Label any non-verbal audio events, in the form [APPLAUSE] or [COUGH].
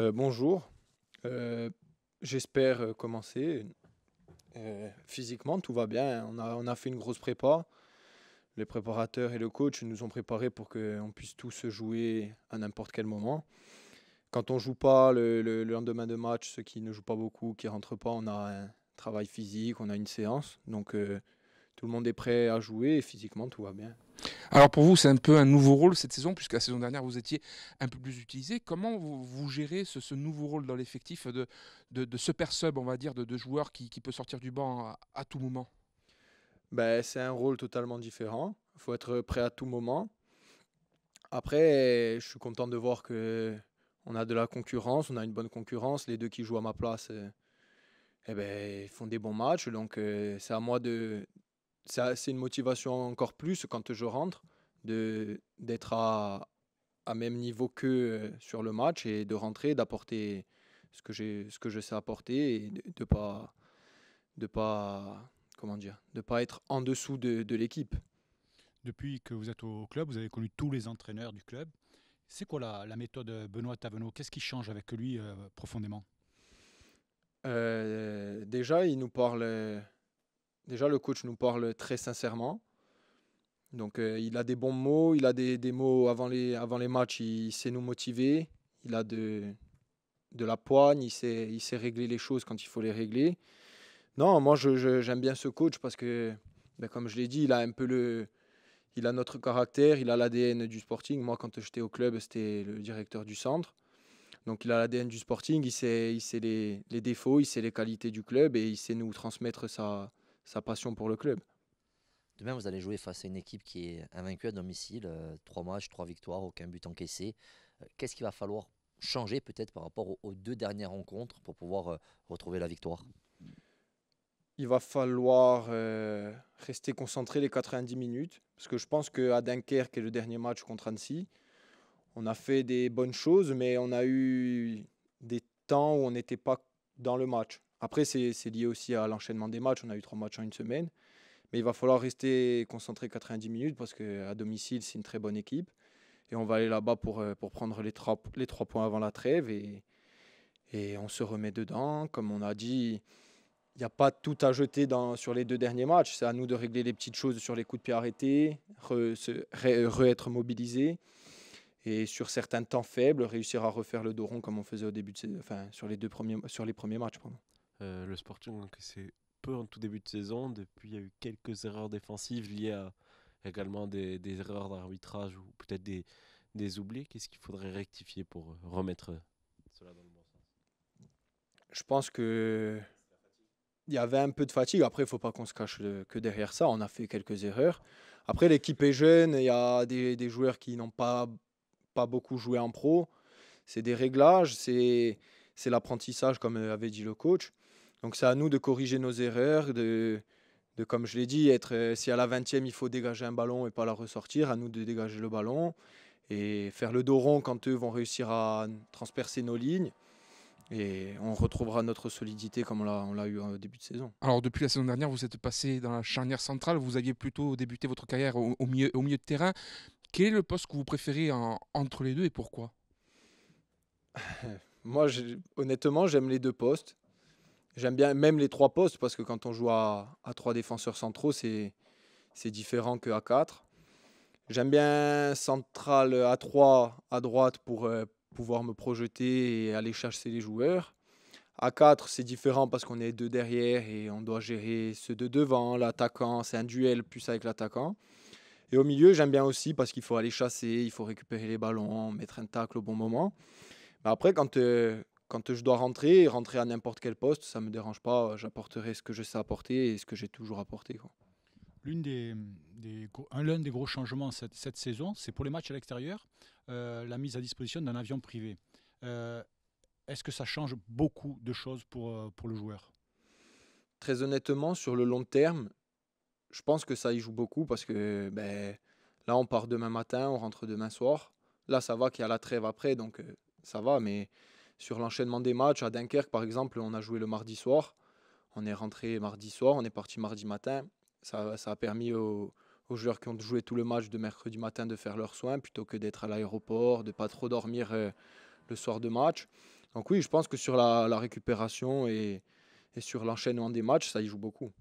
Euh, bonjour. Euh, j'espère euh, commencer. physiquement, tout va bien. Hein. On a, on a fait une grosse prépa. Les préparateurs et le coach nous ont préparé pour qu'on puisse tous jouer à n'importe quel moment. Quand on ne joue pas le, lendemain de match, ceux qui ne jouent pas beaucoup, qui ne rentrent pas, on a un travail physique, on a une séance. Donc tout le monde est prêt à jouer physiquement tout va bien. Alors pour vous, c'est un peu un nouveau rôle cette saison, puisque la saison dernière, vous étiez un peu plus utilisé. Comment vous, gérez ce, nouveau rôle dans l'effectif de, de, ce sub, on va dire, de, joueur qui, peut sortir du banc à, tout moment ben, C'est un rôle totalement différent. Il faut être prêt à tout moment. Après, je suis content de voir que on a de la concurrence, on a une bonne concurrence. Les deux qui jouent à ma place, eh ben, font des bons matchs. Donc euh, c'est à moi de, c'est une motivation encore plus quand je rentre d'être à, à même niveau que euh, sur le match et de rentrer, d'apporter ce que ce que je sais apporter et de, ne pas, de pas, comment dire, de pas être en dessous de, l'équipe. Depuis que vous êtes au club, vous avez connu tous les entraîneurs du club. C'est quoi la, méthode euh, Benoît Tavenot Qu'est-ce qui change avec lui euh, profondément Déjà, il nous parle Déjà, le coach nous parle très sincèrement. Donc, euh, il a des bons mots, il a des, des mots avant les, avant les matchs, il, sait nous motiver, il a de, de la poigne, il sait, il sait régler les choses quand il faut les régler. Non, moi, j'aime je, bien ce coach parce que, ben, comme je l'ai dit, il a un peu le. Il a notre caractère, il a l'ADN du sporting. Moi, quand j'étais au club, c'était le directeur du centre. Donc il a l'ADN du sporting, il sait, il sait les, les, défauts, il sait les qualités du club et il sait nous transmettre sa, sa passion pour le club. Demain, vous allez jouer face à une équipe qui est invaincue à domicile, euh, trois matchs, trois victoires, aucun but encaissé. Euh, qu'est-ce qu'il va falloir changer peut-être par rapport aux, deux dernières rencontres pour pouvoir euh, retrouver la victoire il va falloir rester concentré les 90 minutes. Parce que je pense qu'à Dunkerque est le dernier match contre Annecy, on a fait des bonnes choses, mais on a eu des temps où on n'était pas dans le match. Après, c'est lié aussi à l'enchaînement des matchs. On a eu trois matchs en une semaine. Mais il va falloir rester concentré 90 minutes parce qu'à domicile, c'est une très bonne équipe. Et on va aller là-bas pour, euh, pour prendre les trois, les trois points avant la trêve. Et, et on se remet dedans. Comme on a dit, il n'y a pas tout à jeter dans, sur les deux derniers matchs. C'est à nous de régler les petites choses sur les coups de pied arrêtés, euh, re-être re, mobilisé. Et sur certains temps faibles, réussir à refaire le dos rond comme on faisait au début de, sur, les deux premiers, sur les premiers matchs. Euh, le Sporting hein, c'est peu en tout début de saison. Depuis, il y a eu quelques erreurs défensives liées à également des, erreurs d'arbitrage ou peut-être des, des oublis. Qu'est-ce qu'il faudrait rectifier pour euh, remettre euh, cela dans le bon sens Je pense que il y avait un peu de fatigue. Après, il ne faut pas qu'on se cache que derrière ça, on a fait quelques erreurs. Après, l'équipe est jeune, il y a des, joueurs qui n'ont pas, pas beaucoup joué en pro. C'est des réglages, c'est l'apprentissage, comme avait dit le coach. Donc c'est à nous de corriger nos erreurs, de, de comme je l'ai dit, être euh, si à la 20e il faut dégager un ballon et pas la ressortir, à nous de dégager le ballon et faire le dos rond quand eux vont réussir à transpercer nos lignes. Et on retrouvera notre solidité comme on l'a eu au début de saison. Alors depuis la saison dernière, vous êtes passé dans la charnière centrale, vous aviez plutôt débuté votre carrière au, milieu, au milieu de terrain. Quel est le poste que vous préférez entre les deux et pourquoi [LAUGHS] Moi, honnêtement, j'aime les deux postes. J'aime bien même les trois postes parce que quand on joue à, trois défenseurs centraux, c'est, c'est différent qu'à quatre. J'aime bien central à trois à droite pour euh, pouvoir me projeter et aller chercher les joueurs. À 4, c'est différent parce qu'on est deux derrière et on doit gérer ceux de devant, l'attaquant, c'est un duel plus avec l'attaquant. Et au milieu, j'aime bien aussi parce qu'il faut aller chasser, il faut récupérer les ballons, mettre un tacle au bon moment. après, quand, euh, quand je dois rentrer, rentrer à n'importe quel poste, ça ne me dérange pas. Euh, j'apporterai ce que je sais apporter et ce que j'ai toujours apporté. Quoi. L'une des, un, l'un des gros changements cette, cette, saison, c'est pour les matchs à l'extérieur, euh, la mise à disposition d'un avion privé. Euh, est-ce que ça change beaucoup de choses pour, pour le joueur Très honnêtement, sur le long terme, je pense que ça y joue beaucoup parce que ben, là, on part demain matin, on rentre demain soir. Là, ça va qu'il y a la trêve après, donc ça va, mais sur l'enchaînement des matchs. À Dunkerque, par exemple, on a joué le mardi soir. On est rentré mardi soir, on est parti mardi matin. Ça, a permis aux, joueurs qui ont joué tout le match de mercredi matin de faire leurs soins plutôt que d'être à l'aéroport, de pas trop dormir euh, le soir de match. Donc oui, je pense que sur la, récupération et, et sur l'enchaînement des matchs, ça y joue beaucoup.